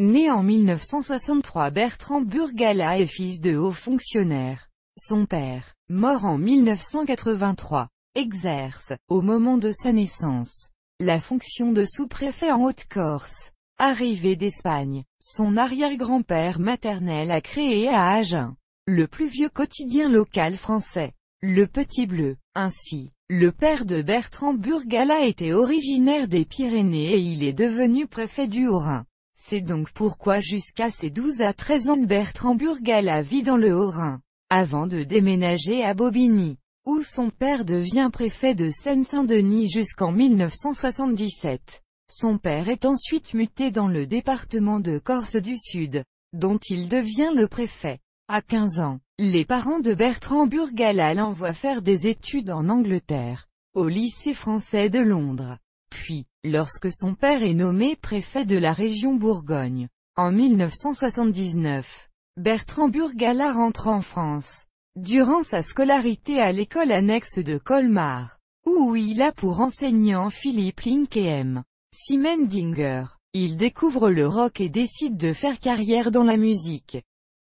Né en 1963 Bertrand Burgala est fils de haut fonctionnaire. Son père, mort en 1983, exerce, au moment de sa naissance, la fonction de sous-préfet en Haute-Corse. Arrivé d'Espagne, son arrière-grand-père maternel a créé à Agen, le plus vieux quotidien local français, Le Petit Bleu. Ainsi, le père de Bertrand Burgala était originaire des Pyrénées et il est devenu préfet du Haut-Rhin. C'est donc pourquoi jusqu'à ses 12 à 13 ans Bertrand Burgala vit dans le Haut-Rhin, avant de déménager à Bobigny, où son père devient préfet de Seine-Saint-Denis jusqu'en 1977. Son père est ensuite muté dans le département de Corse du Sud, dont il devient le préfet. À 15 ans, les parents de Bertrand Burgala l'envoient faire des études en Angleterre, au lycée français de Londres. Puis, lorsque son père est nommé préfet de la région Bourgogne, en 1979, Bertrand Burgala rentre en France. Durant sa scolarité à l'école annexe de Colmar, où il a pour enseignant Philippe Link et M. Siemendinger, il découvre le rock et décide de faire carrière dans la musique.